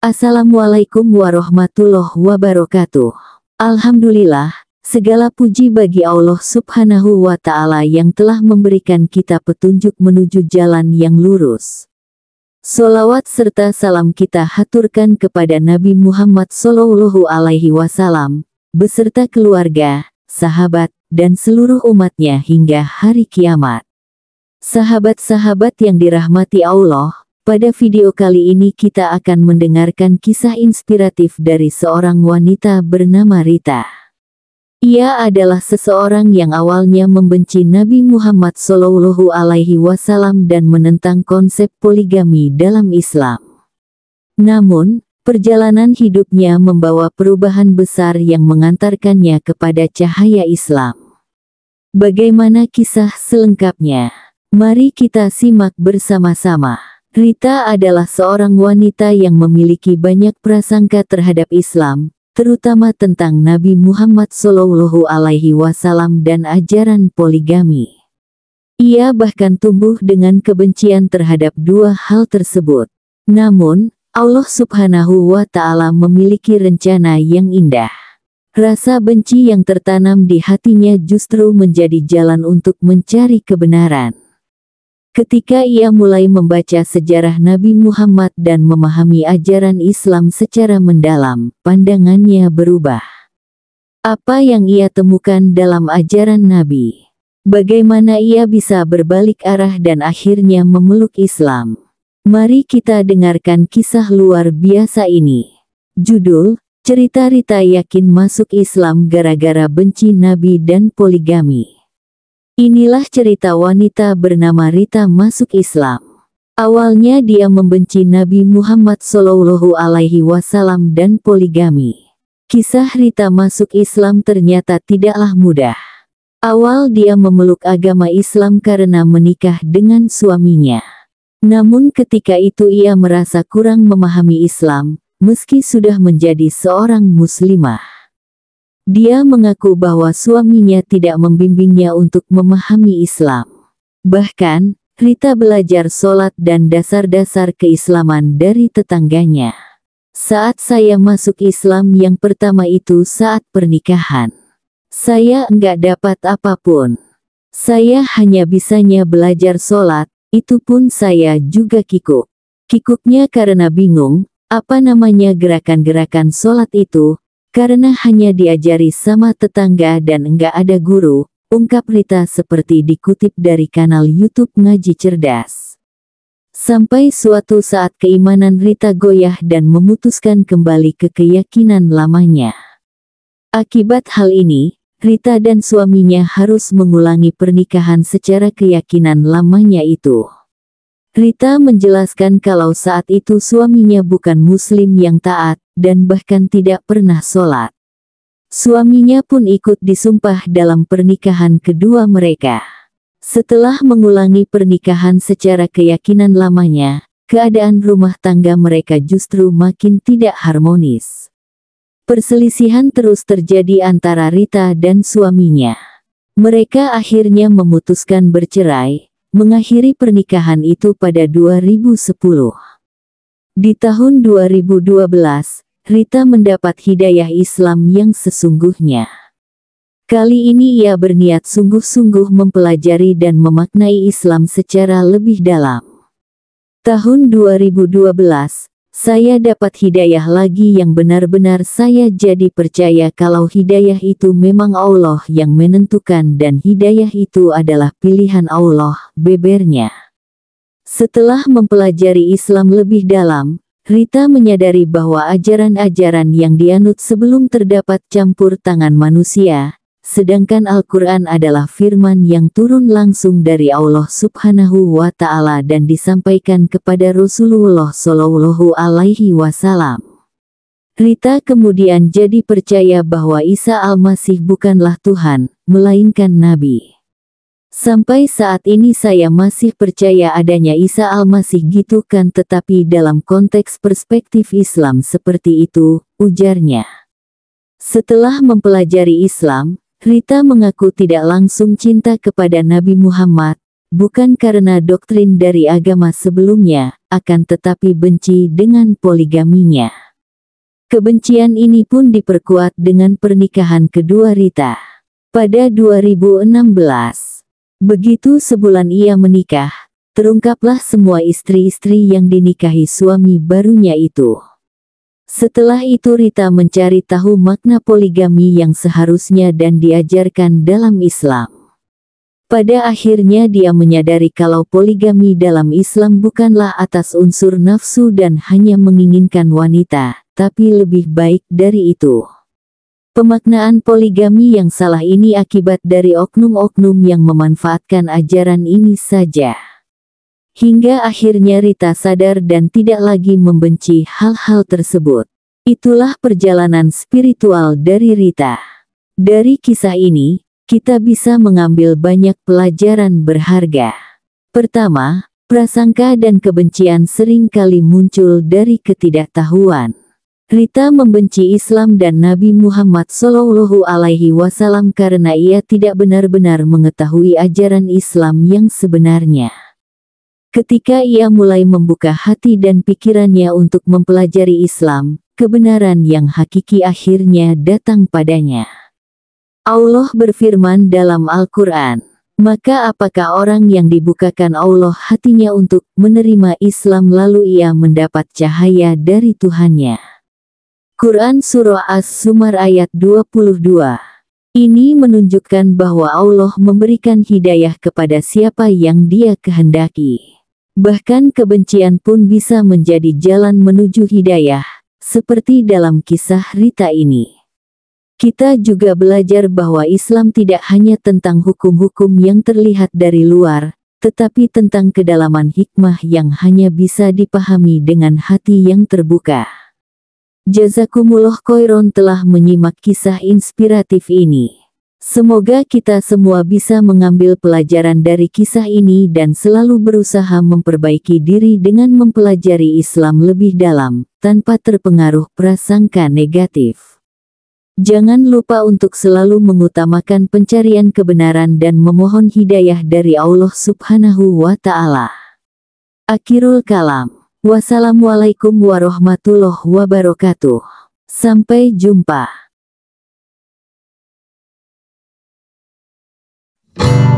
Assalamualaikum warahmatullahi wabarakatuh. Alhamdulillah, segala puji bagi Allah subhanahu wa ta'ala yang telah memberikan kita petunjuk menuju jalan yang lurus. Solawat serta salam kita haturkan kepada Nabi Muhammad Sallallahu Alaihi Wasallam, beserta keluarga, sahabat, dan seluruh umatnya hingga hari kiamat. Sahabat-sahabat yang dirahmati Allah, pada video kali ini kita akan mendengarkan kisah inspiratif dari seorang wanita bernama Rita. Ia adalah seseorang yang awalnya membenci Nabi Muhammad Shallallahu Alaihi Wasallam dan menentang konsep poligami dalam Islam. Namun, perjalanan hidupnya membawa perubahan besar yang mengantarkannya kepada cahaya Islam. Bagaimana kisah selengkapnya? Mari kita simak bersama-sama. Rita adalah seorang wanita yang memiliki banyak prasangka terhadap Islam, terutama tentang Nabi Muhammad Shallallahu Alaihi Wasallam dan ajaran poligami. Ia bahkan tumbuh dengan kebencian terhadap dua hal tersebut. Namun, Allah Subhanahu wa Ta'ala memiliki rencana yang indah. Rasa benci yang tertanam di hatinya justru menjadi jalan untuk mencari kebenaran. Ketika ia mulai membaca sejarah Nabi Muhammad dan memahami ajaran Islam secara mendalam, pandangannya berubah. Apa yang ia temukan dalam ajaran Nabi? Bagaimana ia bisa berbalik arah dan akhirnya memeluk Islam? Mari kita dengarkan kisah luar biasa ini. Judul, Cerita Rita Yakin Masuk Islam Gara-gara Benci Nabi dan Poligami. Inilah cerita wanita bernama Rita masuk Islam. Awalnya dia membenci Nabi Muhammad Shallallahu Alaihi Wasallam dan poligami. Kisah Rita masuk Islam ternyata tidaklah mudah. Awal dia memeluk agama Islam karena menikah dengan suaminya. Namun ketika itu ia merasa kurang memahami Islam, meski sudah menjadi seorang muslimah. Dia mengaku bahwa suaminya tidak membimbingnya untuk memahami Islam. Bahkan, Rita belajar sholat dan dasar-dasar keislaman dari tetangganya. Saat saya masuk Islam yang pertama itu saat pernikahan. Saya enggak dapat apapun. Saya hanya bisanya belajar sholat, itu pun saya juga kikuk. Kikuknya karena bingung, apa namanya gerakan-gerakan sholat itu, karena hanya diajari sama tetangga dan enggak ada guru, ungkap Rita seperti dikutip dari kanal YouTube Ngaji Cerdas. Sampai suatu saat keimanan Rita goyah dan memutuskan kembali ke keyakinan lamanya. Akibat hal ini, Rita dan suaminya harus mengulangi pernikahan secara keyakinan lamanya itu. Rita menjelaskan kalau saat itu suaminya bukan muslim yang taat, dan bahkan tidak pernah sholat. Suaminya pun ikut disumpah dalam pernikahan kedua mereka. Setelah mengulangi pernikahan secara keyakinan lamanya, keadaan rumah tangga mereka justru makin tidak harmonis. Perselisihan terus terjadi antara Rita dan suaminya. Mereka akhirnya memutuskan bercerai, mengakhiri pernikahan itu pada 2010. Di tahun 2012, Rita mendapat hidayah Islam yang sesungguhnya. Kali ini ia berniat sungguh-sungguh mempelajari dan memaknai Islam secara lebih dalam. Tahun 2012, saya dapat hidayah lagi yang benar-benar saya jadi percaya kalau hidayah itu memang Allah yang menentukan dan hidayah itu adalah pilihan Allah, bebernya. Setelah mempelajari Islam lebih dalam, Rita menyadari bahwa ajaran-ajaran yang dianut sebelum terdapat campur tangan manusia, Sedangkan Al-Quran adalah firman yang turun langsung dari Allah subhanahu wa ta'ala dan disampaikan kepada Rasulullah Shallallahu alaihi wasallam. Rita kemudian jadi percaya bahwa Isa Al-Masih bukanlah Tuhan, melainkan Nabi. Sampai saat ini saya masih percaya adanya Isa Al-Masih gitu kan tetapi dalam konteks perspektif Islam seperti itu, ujarnya. Setelah mempelajari Islam, Rita mengaku tidak langsung cinta kepada Nabi Muhammad, bukan karena doktrin dari agama sebelumnya, akan tetapi benci dengan poligaminya. Kebencian ini pun diperkuat dengan pernikahan kedua Rita. Pada 2016, begitu sebulan ia menikah, terungkaplah semua istri-istri yang dinikahi suami barunya itu. Setelah itu Rita mencari tahu makna poligami yang seharusnya dan diajarkan dalam Islam. Pada akhirnya dia menyadari kalau poligami dalam Islam bukanlah atas unsur nafsu dan hanya menginginkan wanita, tapi lebih baik dari itu. Pemaknaan poligami yang salah ini akibat dari oknum-oknum yang memanfaatkan ajaran ini saja. Hingga akhirnya Rita sadar dan tidak lagi membenci hal-hal tersebut. Itulah perjalanan spiritual dari Rita. Dari kisah ini, kita bisa mengambil banyak pelajaran berharga. Pertama, prasangka dan kebencian sering kali muncul dari ketidaktahuan. Rita membenci Islam dan Nabi Muhammad Shallallahu Alaihi Wasallam karena ia tidak benar-benar mengetahui ajaran Islam yang sebenarnya. Ketika ia mulai membuka hati dan pikirannya untuk mempelajari Islam, kebenaran yang hakiki akhirnya datang padanya. Allah berfirman dalam Al-Quran, maka apakah orang yang dibukakan Allah hatinya untuk menerima Islam lalu ia mendapat cahaya dari Tuhannya? Quran Surah As-Sumar ayat 22 ini menunjukkan bahwa Allah memberikan hidayah kepada siapa yang Dia kehendaki. Bahkan kebencian pun bisa menjadi jalan menuju hidayah, seperti dalam kisah Rita ini. Kita juga belajar bahwa Islam tidak hanya tentang hukum-hukum yang terlihat dari luar, tetapi tentang kedalaman hikmah yang hanya bisa dipahami dengan hati yang terbuka. Jazakumullah Koiron telah menyimak kisah inspiratif ini. Semoga kita semua bisa mengambil pelajaran dari kisah ini dan selalu berusaha memperbaiki diri dengan mempelajari Islam lebih dalam, tanpa terpengaruh prasangka negatif. Jangan lupa untuk selalu mengutamakan pencarian kebenaran dan memohon hidayah dari Allah Subhanahu wa Ta'ala. Akhirul kalam. Wassalamualaikum warahmatullahi wabarakatuh. Sampai jumpa. you